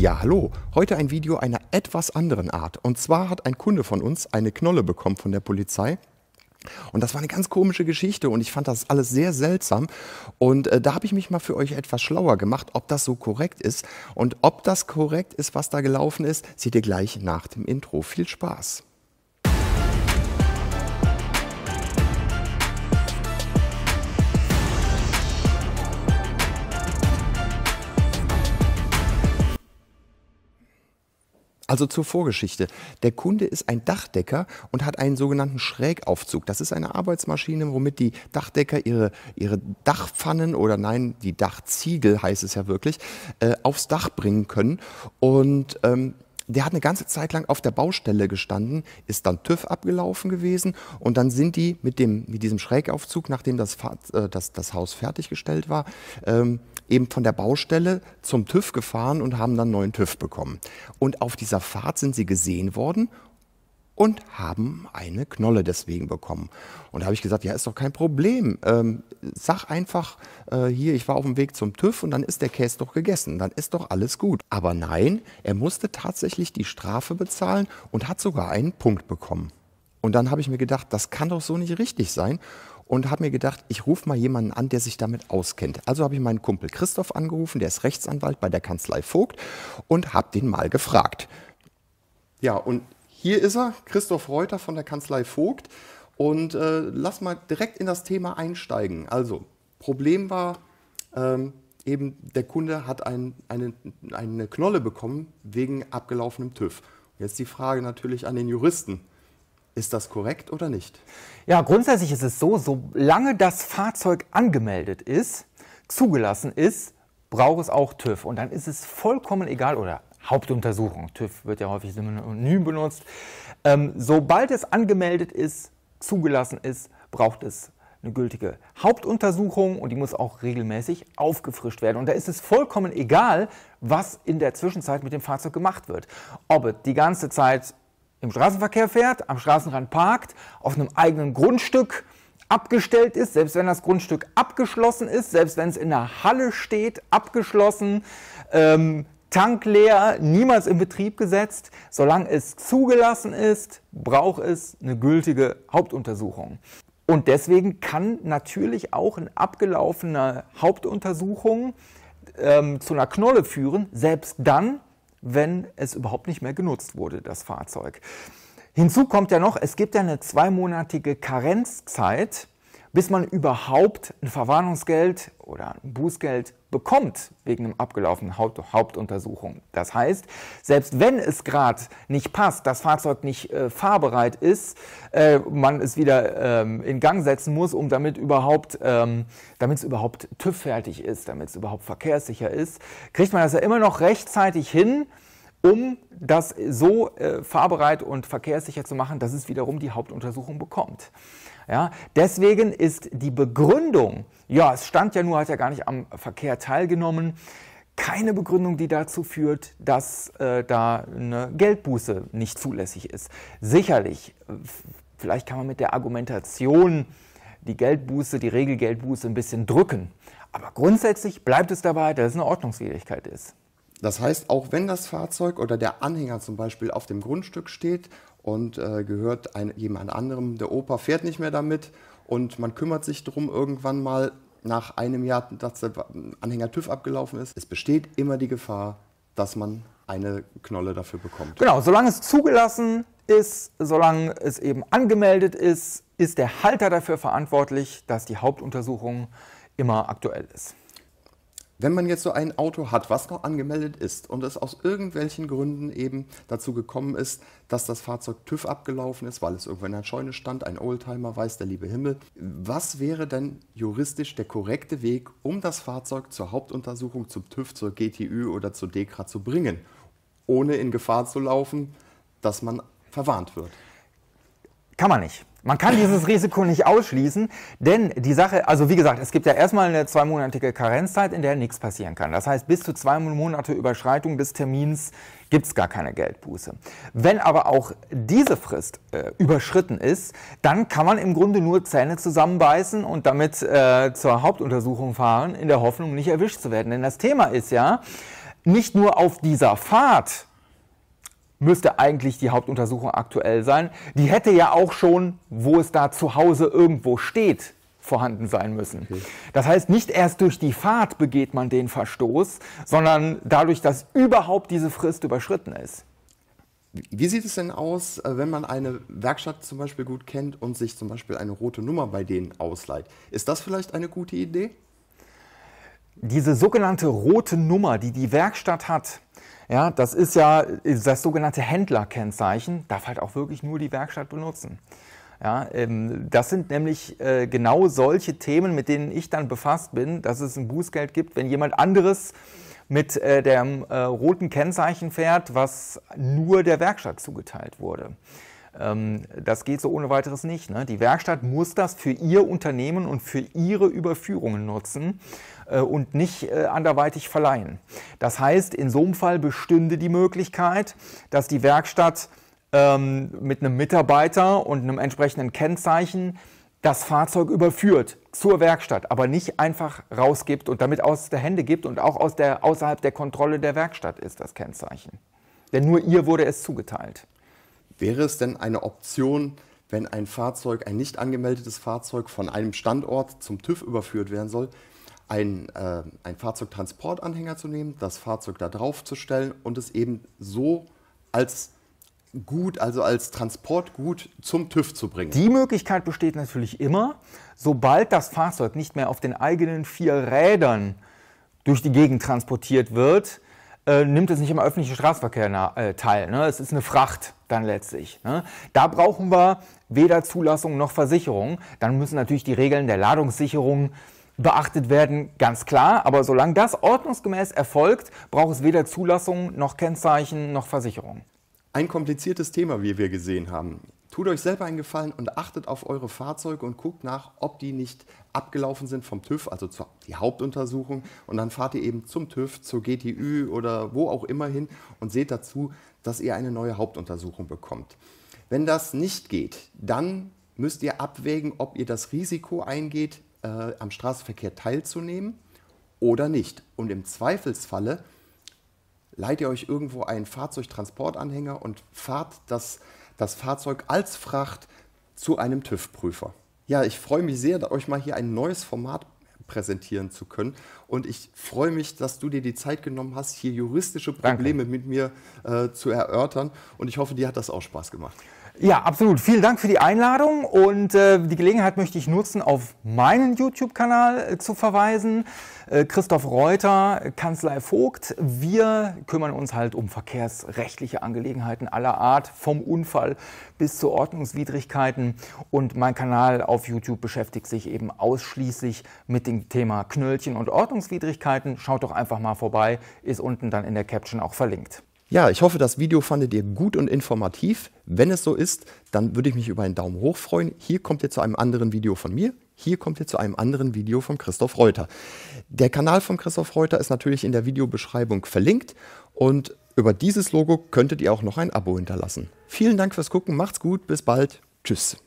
Ja, hallo. Heute ein Video einer etwas anderen Art. Und zwar hat ein Kunde von uns eine Knolle bekommen von der Polizei. Und das war eine ganz komische Geschichte und ich fand das alles sehr seltsam. Und äh, da habe ich mich mal für euch etwas schlauer gemacht, ob das so korrekt ist. Und ob das korrekt ist, was da gelaufen ist, seht ihr gleich nach dem Intro. Viel Spaß! Also zur Vorgeschichte. Der Kunde ist ein Dachdecker und hat einen sogenannten Schrägaufzug. Das ist eine Arbeitsmaschine, womit die Dachdecker ihre, ihre Dachpfannen oder nein, die Dachziegel heißt es ja wirklich, äh, aufs Dach bringen können. Und ähm, der hat eine ganze Zeit lang auf der Baustelle gestanden, ist dann TÜV abgelaufen gewesen und dann sind die mit, dem, mit diesem Schrägaufzug, nachdem das, äh, das, das Haus fertiggestellt war, ähm, eben von der Baustelle zum TÜV gefahren und haben dann neuen TÜV bekommen. Und auf dieser Fahrt sind sie gesehen worden und haben eine Knolle deswegen bekommen. Und da habe ich gesagt, ja, ist doch kein Problem. Ähm, sag einfach äh, hier, ich war auf dem Weg zum TÜV und dann ist der Käse doch gegessen. Dann ist doch alles gut. Aber nein, er musste tatsächlich die Strafe bezahlen und hat sogar einen Punkt bekommen. Und dann habe ich mir gedacht, das kann doch so nicht richtig sein. Und habe mir gedacht, ich rufe mal jemanden an, der sich damit auskennt. Also habe ich meinen Kumpel Christoph angerufen, der ist Rechtsanwalt bei der Kanzlei Vogt und habe den mal gefragt. Ja, und hier ist er, Christoph Reuter von der Kanzlei Vogt. Und äh, lass mal direkt in das Thema einsteigen. Also, Problem war, ähm, eben der Kunde hat ein, eine, eine Knolle bekommen wegen abgelaufenem TÜV. Jetzt die Frage natürlich an den Juristen. Ist das korrekt oder nicht? Ja, grundsätzlich ist es so, solange das Fahrzeug angemeldet ist, zugelassen ist, braucht es auch TÜV. Und dann ist es vollkommen egal oder Hauptuntersuchung. TÜV wird ja häufig synonym benutzt. Ähm, sobald es angemeldet ist, zugelassen ist, braucht es eine gültige Hauptuntersuchung und die muss auch regelmäßig aufgefrischt werden. Und da ist es vollkommen egal, was in der Zwischenzeit mit dem Fahrzeug gemacht wird. Ob es die ganze Zeit im Straßenverkehr fährt, am Straßenrand parkt, auf einem eigenen Grundstück abgestellt ist, selbst wenn das Grundstück abgeschlossen ist, selbst wenn es in der Halle steht, abgeschlossen, ähm, tankleer, niemals in Betrieb gesetzt. Solange es zugelassen ist, braucht es eine gültige Hauptuntersuchung. Und deswegen kann natürlich auch eine abgelaufene Hauptuntersuchung ähm, zu einer Knolle führen, selbst dann, wenn es überhaupt nicht mehr genutzt wurde, das Fahrzeug. Hinzu kommt ja noch, es gibt ja eine zweimonatige Karenzzeit, bis man überhaupt ein Verwarnungsgeld oder ein Bußgeld bekommt wegen einem abgelaufenen Haupt Hauptuntersuchung. Das heißt, selbst wenn es gerade nicht passt, das Fahrzeug nicht äh, fahrbereit ist, äh, man es wieder ähm, in Gang setzen muss, um damit überhaupt, ähm, damit es überhaupt TÜV fertig ist, damit es überhaupt verkehrssicher ist, kriegt man das ja immer noch rechtzeitig hin, um das so äh, fahrbereit und verkehrssicher zu machen, dass es wiederum die Hauptuntersuchung bekommt. Ja, deswegen ist die Begründung, ja, es stand ja nur, hat ja gar nicht am Verkehr teilgenommen, keine Begründung, die dazu führt, dass äh, da eine Geldbuße nicht zulässig ist. Sicherlich, äh, vielleicht kann man mit der Argumentation die Geldbuße, die Regelgeldbuße ein bisschen drücken. Aber grundsätzlich bleibt es dabei, dass es eine Ordnungswidrigkeit ist. Das heißt, auch wenn das Fahrzeug oder der Anhänger zum Beispiel auf dem Grundstück steht und äh, gehört ein, jemand anderem, der Opa fährt nicht mehr damit und man kümmert sich darum irgendwann mal nach einem Jahr, dass der Anhänger TÜV abgelaufen ist, es besteht immer die Gefahr, dass man eine Knolle dafür bekommt. Genau, solange es zugelassen ist, solange es eben angemeldet ist, ist der Halter dafür verantwortlich, dass die Hauptuntersuchung immer aktuell ist. Wenn man jetzt so ein Auto hat, was noch angemeldet ist und es aus irgendwelchen Gründen eben dazu gekommen ist, dass das Fahrzeug TÜV abgelaufen ist, weil es irgendwo in der Scheune stand, ein Oldtimer weiß der liebe Himmel, was wäre denn juristisch der korrekte Weg, um das Fahrzeug zur Hauptuntersuchung, zum TÜV, zur GTÜ oder zur DEKRA zu bringen, ohne in Gefahr zu laufen, dass man verwarnt wird? Kann man nicht. Man kann dieses Risiko nicht ausschließen, denn die Sache, also wie gesagt, es gibt ja erstmal eine zweimonatige Karenzzeit, in der nichts passieren kann. Das heißt, bis zu zwei Monate Überschreitung des Termins gibt es gar keine Geldbuße. Wenn aber auch diese Frist äh, überschritten ist, dann kann man im Grunde nur Zähne zusammenbeißen und damit äh, zur Hauptuntersuchung fahren, in der Hoffnung, nicht erwischt zu werden. Denn das Thema ist ja, nicht nur auf dieser Fahrt müsste eigentlich die Hauptuntersuchung aktuell sein. Die hätte ja auch schon, wo es da zu Hause irgendwo steht, vorhanden sein müssen. Okay. Das heißt, nicht erst durch die Fahrt begeht man den Verstoß, sondern dadurch, dass überhaupt diese Frist überschritten ist. Wie sieht es denn aus, äh, wenn man eine Werkstatt zum Beispiel gut kennt und sich zum Beispiel eine rote Nummer bei denen ausleiht? Ist das vielleicht eine gute Idee? diese sogenannte rote Nummer, die die Werkstatt hat, ja, das ist ja das sogenannte Händlerkennzeichen, darf halt auch wirklich nur die Werkstatt benutzen. Ja, ähm, das sind nämlich äh, genau solche Themen, mit denen ich dann befasst bin, dass es ein Bußgeld gibt, wenn jemand anderes mit äh, dem äh, roten Kennzeichen fährt, was nur der Werkstatt zugeteilt wurde. Ähm, das geht so ohne weiteres nicht. Ne? Die Werkstatt muss das für ihr Unternehmen und für ihre Überführungen nutzen äh, und nicht äh, anderweitig verleihen. Das heißt, in so einem Fall bestünde die Möglichkeit, dass die Werkstatt ähm, mit einem Mitarbeiter und einem entsprechenden Kennzeichen das Fahrzeug überführt zur Werkstatt, aber nicht einfach rausgibt und damit aus der Hände gibt und auch aus der, außerhalb der Kontrolle der Werkstatt ist das Kennzeichen. Denn nur ihr wurde es zugeteilt. Wäre es denn eine Option, wenn ein Fahrzeug, ein nicht angemeldetes Fahrzeug von einem Standort zum TÜV überführt werden soll, ein, äh, ein Fahrzeugtransportanhänger zu nehmen, das Fahrzeug da drauf zu stellen und es eben so als Gut, also als Transportgut zum TÜV zu bringen. Die Möglichkeit besteht natürlich immer, sobald das Fahrzeug nicht mehr auf den eigenen vier Rädern durch die Gegend transportiert wird, äh, nimmt es nicht im öffentlichen Straßenverkehr äh, teil. Ne? Es ist eine Fracht dann letztlich. Ne? Da brauchen wir weder Zulassung noch Versicherung. Dann müssen natürlich die Regeln der Ladungssicherung beachtet werden, ganz klar. Aber solange das ordnungsgemäß erfolgt, braucht es weder Zulassung noch Kennzeichen noch Versicherung. Ein kompliziertes Thema, wie wir gesehen haben. Tut euch selber einen Gefallen und achtet auf eure Fahrzeuge und guckt nach, ob die nicht abgelaufen sind vom TÜV, also zur, die Hauptuntersuchung. Und dann fahrt ihr eben zum TÜV, zur GTÜ oder wo auch immer hin und seht dazu, dass ihr eine neue Hauptuntersuchung bekommt. Wenn das nicht geht, dann müsst ihr abwägen, ob ihr das Risiko eingeht, äh, am Straßenverkehr teilzunehmen oder nicht. Und im Zweifelsfalle leiht ihr euch irgendwo einen Fahrzeugtransportanhänger und fahrt das, das Fahrzeug als Fracht zu einem TÜV-Prüfer. Ja, ich freue mich sehr, euch mal hier ein neues Format präsentieren zu können. Und ich freue mich, dass du dir die Zeit genommen hast, hier juristische Probleme Danke. mit mir äh, zu erörtern. Und ich hoffe, dir hat das auch Spaß gemacht. Ja, absolut. Vielen Dank für die Einladung und äh, die Gelegenheit möchte ich nutzen, auf meinen YouTube-Kanal äh, zu verweisen. Äh, Christoph Reuter, Kanzlei Vogt. Wir kümmern uns halt um verkehrsrechtliche Angelegenheiten aller Art, vom Unfall bis zu Ordnungswidrigkeiten. Und mein Kanal auf YouTube beschäftigt sich eben ausschließlich mit dem Thema Knöllchen und Ordnungswidrigkeiten. Schaut doch einfach mal vorbei, ist unten dann in der Caption auch verlinkt. Ja, ich hoffe, das Video fandet ihr gut und informativ. Wenn es so ist, dann würde ich mich über einen Daumen hoch freuen. Hier kommt ihr zu einem anderen Video von mir. Hier kommt ihr zu einem anderen Video von Christoph Reuter. Der Kanal von Christoph Reuter ist natürlich in der Videobeschreibung verlinkt und über dieses Logo könntet ihr auch noch ein Abo hinterlassen. Vielen Dank fürs Gucken, macht's gut, bis bald, tschüss.